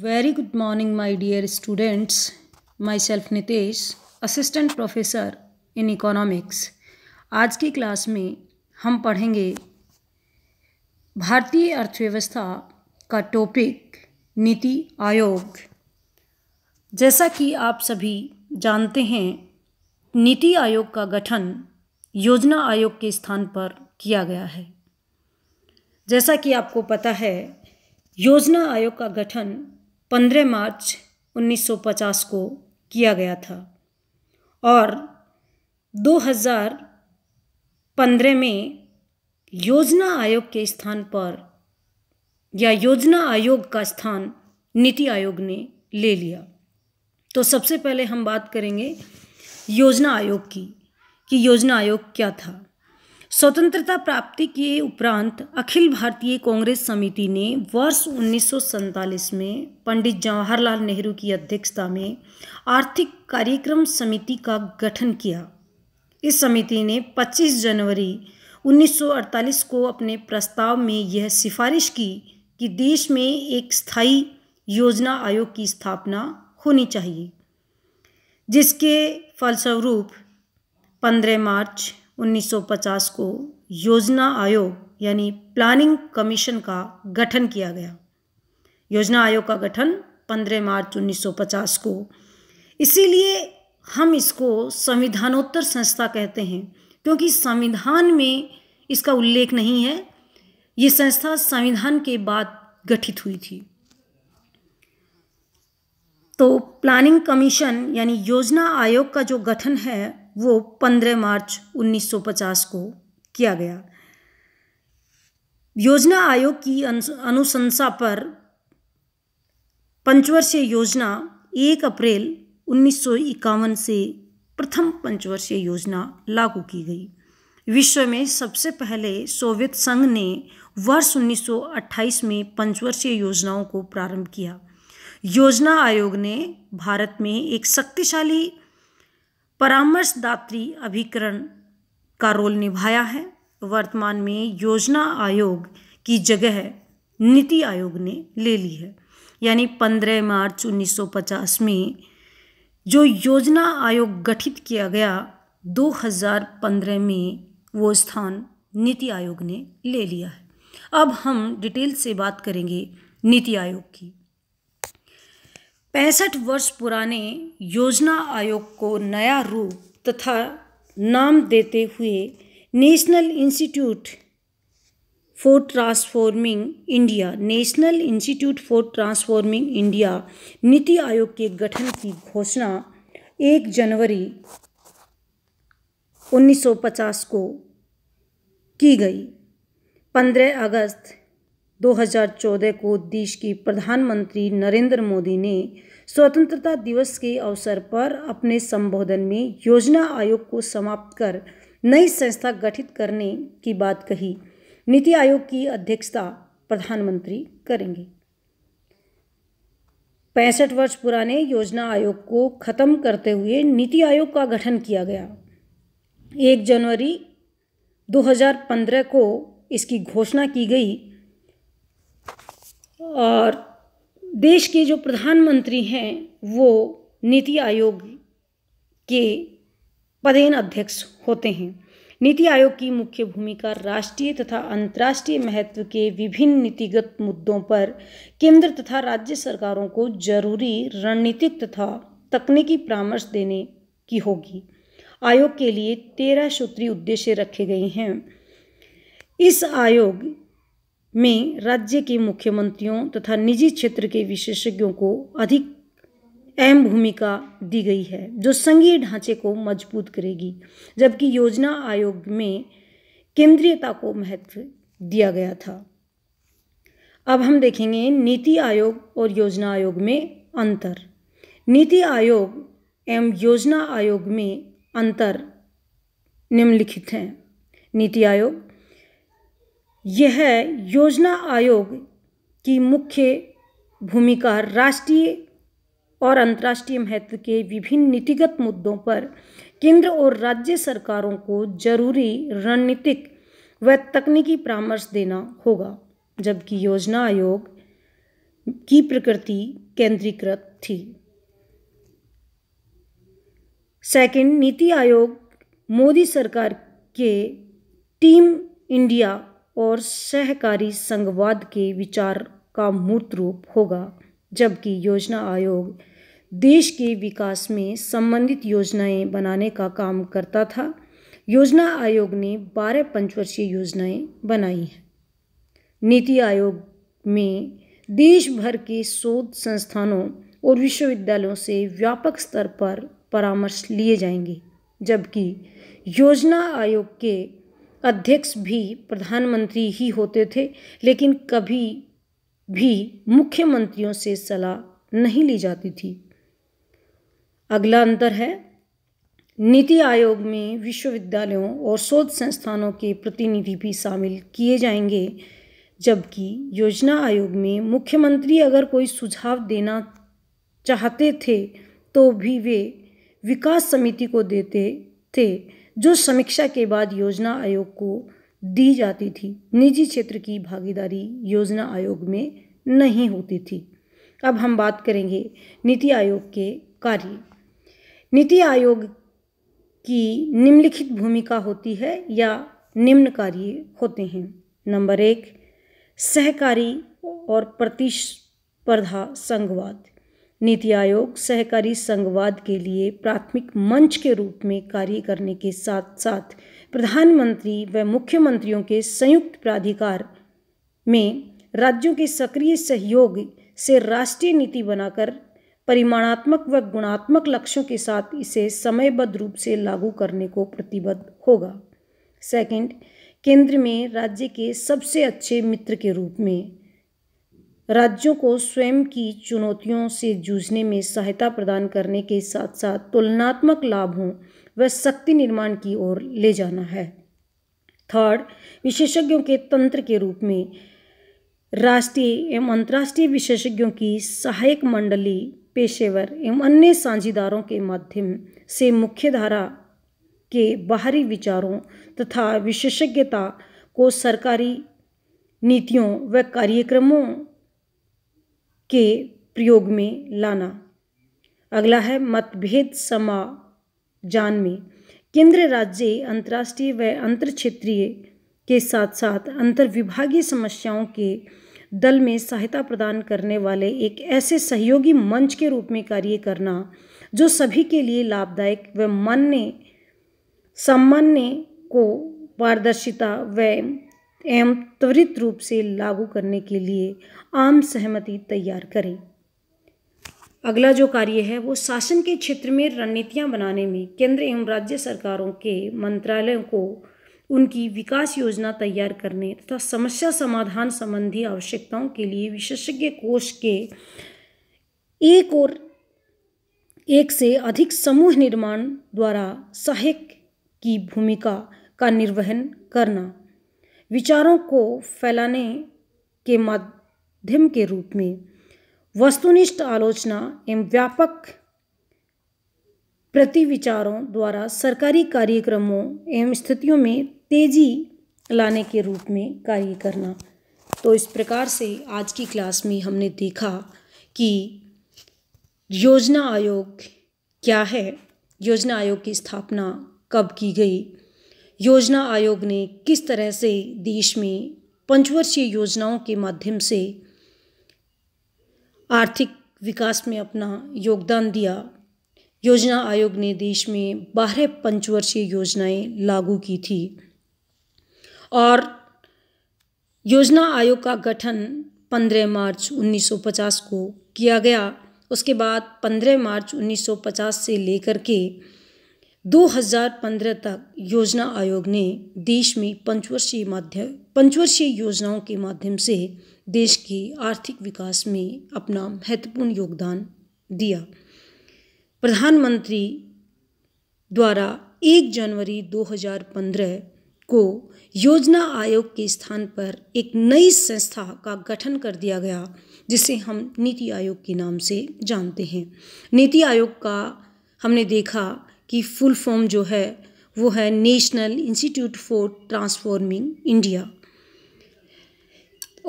very good morning my dear students myself Nitesh assistant professor in economics आज की class में हम पढ़ेंगे भारतीय अर्थव्यवस्था का टॉपिक नीति आयोग जैसा कि आप सभी जानते हैं नीति आयोग का गठन योजना आयोग के स्थान पर किया गया है जैसा कि आपको पता है योजना आयोग का गठन पंद्रह मार्च 1950 को किया गया था और 2015 में योजना आयोग के स्थान पर या योजना आयोग का स्थान नीति आयोग ने ले लिया तो सबसे पहले हम बात करेंगे योजना आयोग की कि योजना आयोग क्या था स्वतंत्रता प्राप्ति के उपरांत अखिल भारतीय कांग्रेस समिति ने वर्ष उन्नीस में पंडित जवाहरलाल नेहरू की अध्यक्षता में आर्थिक कार्यक्रम समिति का गठन किया इस समिति ने 25 जनवरी 1948 को अपने प्रस्ताव में यह सिफारिश की कि देश में एक स्थायी योजना आयोग की स्थापना होनी चाहिए जिसके फलस्वरूप 15 मार्च 1950 को योजना आयोग यानी प्लानिंग कमीशन का गठन किया गया योजना आयोग का गठन 15 मार्च 1950 को इसीलिए हम इसको संविधानोत्तर संस्था कहते हैं क्योंकि संविधान में इसका उल्लेख नहीं है ये संस्था संविधान के बाद गठित हुई थी तो प्लानिंग कमीशन यानी योजना आयोग का जो गठन है वो 15 मार्च 1950 को किया गया योजना आयोग की अनुशंसा पर पंचवर्षीय योजना एक अप्रैल उन्नीस से प्रथम पंचवर्षीय योजना लागू की गई विश्व में सबसे पहले सोवियत संघ ने वर्ष 1928 में पंचवर्षीय योजनाओं को प्रारंभ किया योजना आयोग ने भारत में एक शक्तिशाली परामर्शदात्री अभिकरण का रोल निभाया है वर्तमान में योजना आयोग की जगह नीति आयोग ने ले ली है यानी 15 मार्च 1950 में जो योजना आयोग गठित किया गया 2015 में वो स्थान नीति आयोग ने ले लिया है अब हम डिटेल से बात करेंगे नीति आयोग की पैंसठ वर्ष पुराने योजना आयोग को नया रूप तथा नाम देते हुए national institute for transforming India national institute for transforming India NITI Aayog के गठन की घोषणा 1 जनवरी 1950 को की गई 15 अगस्त 2014 को देश के प्रधानमंत्री नरेंद्र मोदी ने स्वतंत्रता दिवस के अवसर पर अपने संबोधन में योजना आयोग को समाप्त कर नई संस्था गठित करने की बात कही नीति आयोग की अध्यक्षता प्रधानमंत्री करेंगे पैंसठ वर्ष पुराने योजना आयोग को खत्म करते हुए नीति आयोग का गठन किया गया एक जनवरी 2015 को इसकी घोषणा की गई और देश के जो प्रधानमंत्री हैं वो नीति आयोग के पदेन अध्यक्ष होते हैं नीति आयोग की मुख्य भूमिका राष्ट्रीय तथा अंतर्राष्ट्रीय महत्व के विभिन्न नीतिगत मुद्दों पर केंद्र तथा राज्य सरकारों को जरूरी रणनीतिक तथा तकनीकी परामर्श देने की होगी आयोग के लिए तेरह सूत्री उद्देश्य रखे गए हैं इस आयोग में राज्य के मुख्यमंत्रियों तथा निजी क्षेत्र के विशेषज्ञों को अधिक अहम भूमिका दी गई है जो संघीय ढांचे को मजबूत करेगी जबकि योजना आयोग में केंद्रीयता को महत्व दिया गया था अब हम देखेंगे नीति आयोग और योजना आयोग में अंतर नीति आयोग एवं योजना आयोग में अंतर निम्नलिखित हैं नीति आयोग यह योजना आयोग की मुख्य भूमिका राष्ट्रीय और अंतर्राष्ट्रीय महत्व के विभिन्न नीतिगत मुद्दों पर केंद्र और राज्य सरकारों को जरूरी रणनीतिक व तकनीकी परामर्श देना होगा जबकि योजना आयोग की प्रकृति केंद्रीकृत थी सेकंड नीति आयोग मोदी सरकार के टीम इंडिया और सहकारी संघवाद के विचार का मूर्त रूप होगा जबकि योजना आयोग देश के विकास में संबंधित योजनाएं बनाने का काम करता था योजना आयोग ने 12 पंचवर्षीय योजनाएं बनाई हैं नीति आयोग में देश भर के शोध संस्थानों और विश्वविद्यालयों से व्यापक स्तर पर परामर्श लिए जाएंगे जबकि योजना आयोग के अध्यक्ष भी प्रधानमंत्री ही होते थे लेकिन कभी भी मुख्यमंत्रियों से सलाह नहीं ली जाती थी अगला अंतर है नीति आयोग में विश्वविद्यालयों और शोध संस्थानों के प्रतिनिधि भी शामिल किए जाएंगे जबकि योजना आयोग में मुख्यमंत्री अगर कोई सुझाव देना चाहते थे तो भी वे विकास समिति को देते थे जो समीक्षा के बाद योजना आयोग को दी जाती थी निजी क्षेत्र की भागीदारी योजना आयोग में नहीं होती थी अब हम बात करेंगे नीति आयोग के कार्य नीति आयोग की निम्नलिखित भूमिका होती है या निम्न कार्य होते हैं नंबर एक सहकारी और प्रतिस्पर्धा संघवाद नीति आयोग सहकारी संघवाद के लिए प्राथमिक मंच के रूप में कार्य करने के साथ साथ प्रधानमंत्री व मुख्यमंत्रियों के संयुक्त प्राधिकार में राज्यों के सक्रिय सहयोग से राष्ट्रीय नीति बनाकर परिमाणात्मक व गुणात्मक लक्ष्यों के साथ इसे समयबद्ध रूप से लागू करने को प्रतिबद्ध होगा सेकंड केंद्र में राज्य के सबसे अच्छे मित्र के रूप में राज्यों को स्वयं की चुनौतियों से जूझने में सहायता प्रदान करने के साथ साथ तुलनात्मक लाभों व शक्ति निर्माण की ओर ले जाना है थर्ड विशेषज्ञों के तंत्र के रूप में राष्ट्रीय एवं अंतर्राष्ट्रीय विशेषज्ञों की सहायक मंडली पेशेवर एवं अन्य साझेदारों के माध्यम से मुख्यधारा के बाहरी विचारों तथा विशेषज्ञता को सरकारी नीतियों व कार्यक्रमों के प्रयोग में लाना अगला है मतभेद समाजान में केंद्र राज्य अंतर्राष्ट्रीय व अंतर क्षेत्रीय के साथ साथ अंतर्विभागीय समस्याओं के दल में सहायता प्रदान करने वाले एक ऐसे सहयोगी मंच के रूप में कार्य करना जो सभी के लिए लाभदायक व मान्य सामान्य को पारदर्शिता व एवं त्वरित रूप से लागू करने के लिए आम सहमति तैयार करें अगला जो कार्य है वो शासन के क्षेत्र में रणनीतियाँ बनाने में केंद्र एवं राज्य सरकारों के मंत्रालयों को उनकी विकास योजना तैयार करने तथा समस्या समाधान संबंधी आवश्यकताओं के लिए विशेषज्ञ कोष के एक और एक से अधिक समूह निर्माण द्वारा सहायक की भूमिका का निर्वहन करना विचारों को फैलाने के माध्यम के रूप में वस्तुनिष्ठ आलोचना एवं व्यापक प्रति विचारों द्वारा सरकारी कार्यक्रमों एवं स्थितियों में तेजी लाने के रूप में कार्य करना तो इस प्रकार से आज की क्लास में हमने देखा कि योजना आयोग क्या है योजना आयोग की स्थापना कब की गई योजना आयोग ने किस तरह से देश में पंचवर्षीय योजनाओं के माध्यम से आर्थिक विकास में अपना योगदान दिया योजना आयोग ने देश में बारह पंचवर्षीय योजनाएं लागू की थी और योजना आयोग का गठन 15 मार्च 1950 को किया गया उसके बाद 15 मार्च 1950 से लेकर के 2015 तक योजना आयोग ने देश में पंचवर्षीय माध्यम पंचवर्षीय योजनाओं के माध्यम से देश के आर्थिक विकास में अपना महत्वपूर्ण योगदान दिया प्रधानमंत्री द्वारा 1 जनवरी 2015 को योजना आयोग के स्थान पर एक नई संस्था का गठन कर दिया गया जिसे हम नीति आयोग के नाम से जानते हैं नीति आयोग का हमने देखा की फुल फॉर्म जो है वो है national institute for transforming India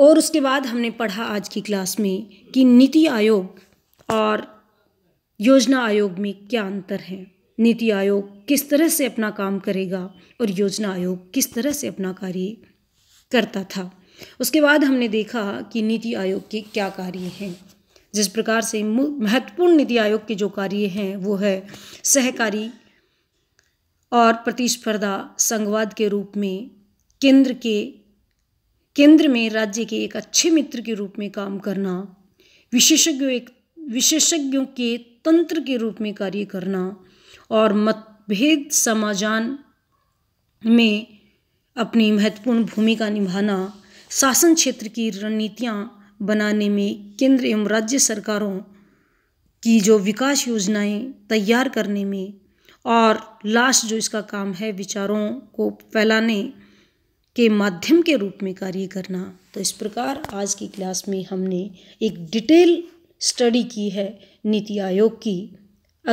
और उसके बाद हमने पढ़ा आज की क्लास में कि नीति आयोग और योजना आयोग में क्या अंतर है नीति आयोग किस तरह से अपना काम करेगा और योजना आयोग किस तरह से अपना कार्य करता था उसके बाद हमने देखा कि नीति आयोग के क्या कार्य हैं जिस प्रकार से महत्वपूर्ण नीति आयोग के जो कार्य हैं वो है सहकारी और प्रतिस्पर्धा संघवाद के रूप में केंद्र के केंद्र में राज्य के एक अच्छे मित्र के रूप में काम करना विशेषज्ञ एक विशेषज्ञों के तंत्र के रूप में कार्य करना और मतभेद समाजान में अपनी महत्वपूर्ण भूमिका निभाना शासन क्षेत्र की रणनीतियाँ बनाने में केंद्र एवं राज्य सरकारों की जो विकास योजनाएं तैयार करने में और लास्ट जो इसका काम है विचारों को फैलाने के माध्यम के रूप में कार्य करना तो इस प्रकार आज की क्लास में हमने एक डिटेल स्टडी की है नीति आयोग की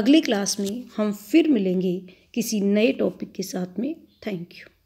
अगली क्लास में हम फिर मिलेंगे किसी नए टॉपिक के साथ में थैंक यू